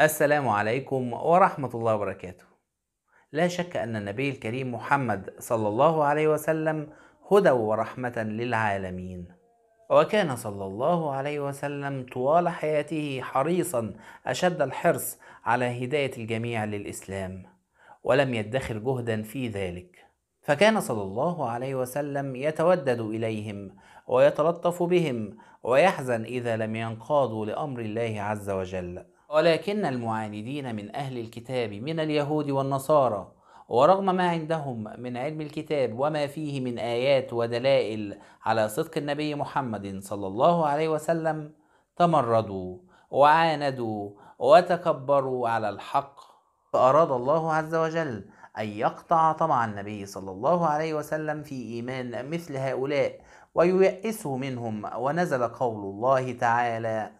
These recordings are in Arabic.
السلام عليكم ورحمة الله وبركاته. لا شك أن النبي الكريم محمد صلى الله عليه وسلم هدى ورحمة للعالمين. وكان صلى الله عليه وسلم طوال حياته حريصا أشد الحرص على هداية الجميع للإسلام، ولم يدخر جهدا في ذلك. فكان صلى الله عليه وسلم يتودد إليهم ويتلطف بهم ويحزن إذا لم ينقادوا لأمر الله عز وجل. ولكن المعاندين من أهل الكتاب من اليهود والنصارى ورغم ما عندهم من علم الكتاب وما فيه من آيات ودلائل على صدق النبي محمد صلى الله عليه وسلم تمردوا وعاندوا وتكبروا على الحق فأراد الله عز وجل أن يقطع طمع النبي صلى الله عليه وسلم في إيمان مثل هؤلاء وييئسه منهم ونزل قول الله تعالى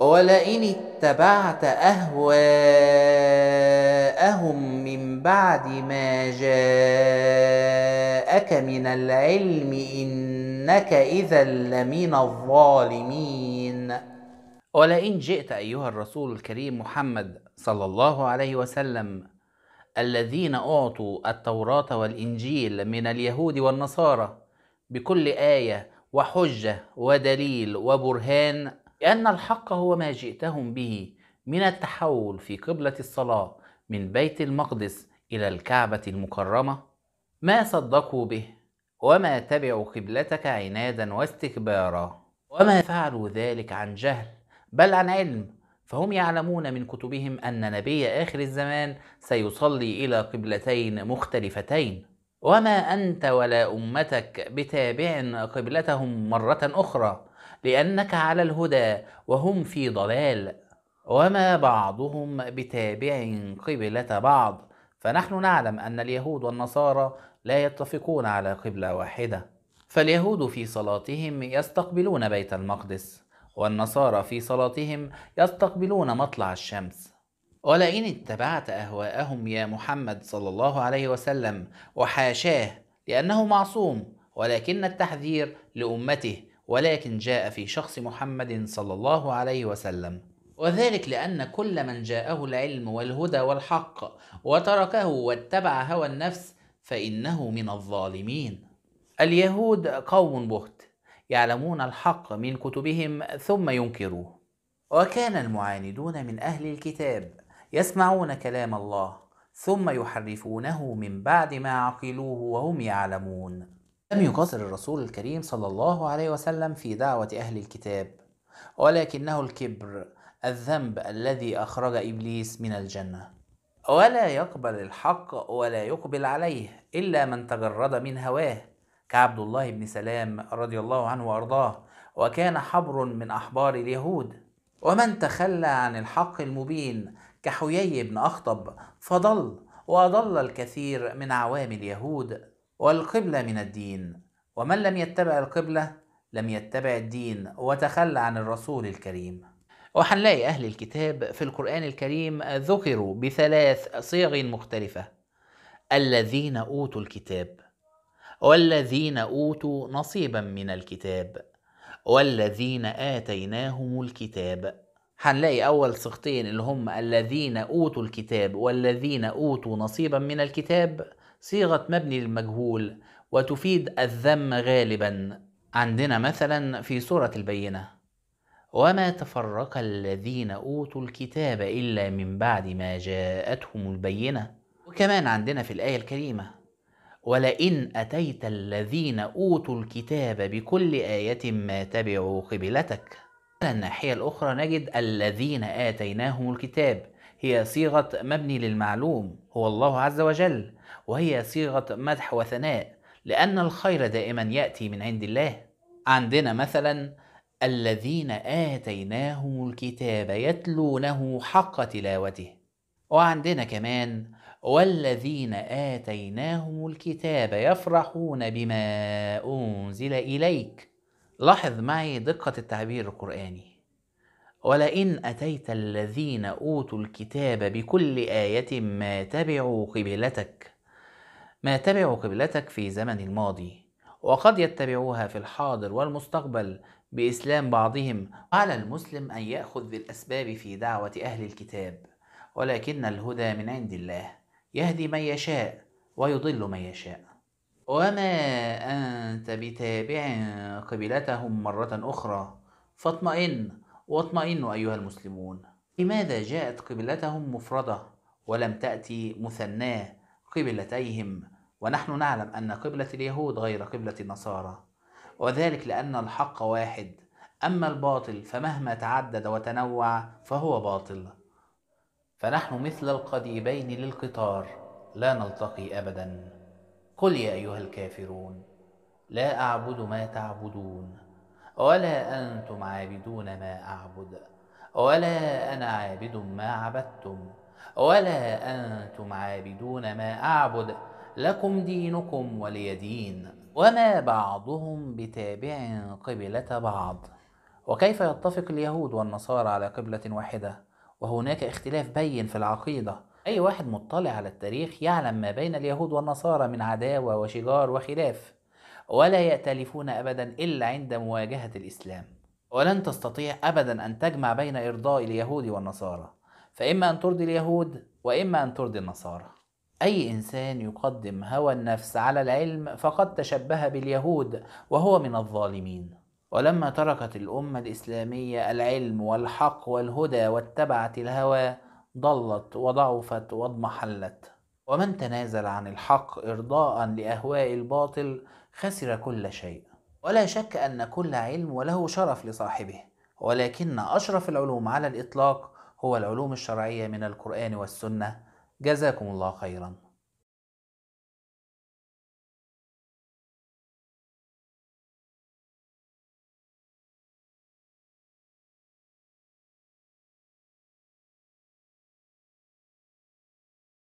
ولئن اتبعت اهواءهم من بعد ما جاءك من العلم انك اذا لمن الظالمين ولئن جئت ايها الرسول الكريم محمد صلى الله عليه وسلم الذين اعطوا التوراه والانجيل من اليهود والنصارى بكل ايه وحجه ودليل وبرهان لأن الحق هو ما جئتهم به من التحول في قبلة الصلاة من بيت المقدس إلى الكعبة المكرمة ما صدقوا به وما تبعوا قبلتك عنادا واستكبارا وما فعلوا ذلك عن جهل بل عن علم فهم يعلمون من كتبهم أن نبي آخر الزمان سيصلي إلى قبلتين مختلفتين وما أنت ولا أمتك بتابع قبلتهم مرة أخرى لأنك على الهدى وهم في ضلال وما بعضهم بتابع قبلة بعض فنحن نعلم أن اليهود والنصارى لا يتفقون على قبلة واحدة فاليهود في صلاتهم يستقبلون بيت المقدس والنصارى في صلاتهم يستقبلون مطلع الشمس ولئن اتبعت أهواءهم يا محمد صلى الله عليه وسلم وحاشاه لأنه معصوم ولكن التحذير لأمته ولكن جاء في شخص محمد صلى الله عليه وسلم وذلك لأن كل من جاءه العلم والهدى والحق وتركه واتبع هوى النفس فإنه من الظالمين اليهود قوم بهت يعلمون الحق من كتبهم ثم ينكروه وكان المعاندون من أهل الكتاب يسمعون كلام الله ثم يحرفونه من بعد ما عقلوه وهم يعلمون لم يقصر الرسول الكريم صلى الله عليه وسلم في دعوة أهل الكتاب ولكنه الكبر الذنب الذي أخرج إبليس من الجنة ولا يقبل الحق ولا يقبل عليه إلا من تجرد من هواه كعبد الله بن سلام رضي الله عنه وأرضاه وكان حبر من أحبار اليهود ومن تخلى عن الحق المبين كحيي بن أخطب فضل وأضل الكثير من عوام اليهود والقبلة من الدين ومن لم يتبع القبلة لم يتبع الدين وتخلى عن الرسول الكريم وحنلاقي أهل الكتاب في القرآن الكريم ذكروا بثلاث صيغ مختلفة الذين أوتوا الكتاب والذين أوتوا نصيبا من الكتاب والذين آتيناهم الكتاب هنلاقي أول صيغتين اللي هم الذين أوتوا الكتاب والذين أوتوا نصيبا من الكتاب صيغة مبني للمجهول وتفيد الذم غالبا عندنا مثلا في سورة البينة وما تفرق الذين أوتوا الكتاب إلا من بعد ما جاءتهم البينة وكمان عندنا في الآية الكريمة ولئن أتيت الذين أوتوا الكتاب بكل آية ما تبعوا قبلتك الناحية الأخرى نجد الذين آتيناهم الكتاب هي صيغة مبني للمعلوم هو الله عز وجل وهي صيغة مدح وثناء لأن الخير دائما يأتي من عند الله عندنا مثلا الذين آتيناهم الكتاب يتلونه حق تلاوته وعندنا كمان والذين آتيناهم الكتاب يفرحون بما أنزل إليك لاحظ معي دقة التعبير القرآني ولئن أتيت الذين أوتوا الكتاب بكل آية ما تبعوا قبلتك ما تبعوا قبلتك في زمن الماضي وقد يتبعوها في الحاضر والمستقبل بإسلام بعضهم على المسلم أن يأخذ بالأسباب في دعوة أهل الكتاب ولكن الهدى من عند الله يهدي من يشاء ويضل من يشاء وما أنت بتابع قبلتهم مرة أخرى فاطمئن واطمئنوا أيها المسلمون لماذا جاءت قبلتهم مفردة ولم تأتي مثناة قبلتيهم ونحن نعلم أن قبلة اليهود غير قبلة النصارى وذلك لأن الحق واحد أما الباطل فمهما تعدد وتنوع فهو باطل فنحن مثل القضيبين للقطار لا نلتقي أبدا قل يا أيها الكافرون لا أعبد ما تعبدون ولا أنتم عابدون ما أعبد ولا أنا عابد ما عبدتم ولا أنتم عابدون ما أعبد لكم دينكم ولي دين وما بعضهم بتابع قبلة بعض وكيف يتفق اليهود والنصارى على قبلة واحدة وهناك اختلاف بين في العقيدة أي واحد مطلع على التاريخ يعلم ما بين اليهود والنصارى من عداوة وشجار وخلاف ولا يأتلفون أبدا إلا عند مواجهة الإسلام ولن تستطيع أبدا أن تجمع بين إرضاء اليهود والنصارى فإما أن ترضي اليهود وإما أن ترضي النصارى أي إنسان يقدم هوى النفس على العلم فقد تشبه باليهود وهو من الظالمين ولما تركت الأمة الإسلامية العلم والحق والهدى واتبعت الهوى ضلت وضعفت واضمحلت ومن تنازل عن الحق إرضاء لأهواء الباطل خسر كل شيء ولا شك أن كل علم وله شرف لصاحبه ولكن أشرف العلوم على الإطلاق هو العلوم الشرعية من القرآن والسنة جزاكم الله خيراً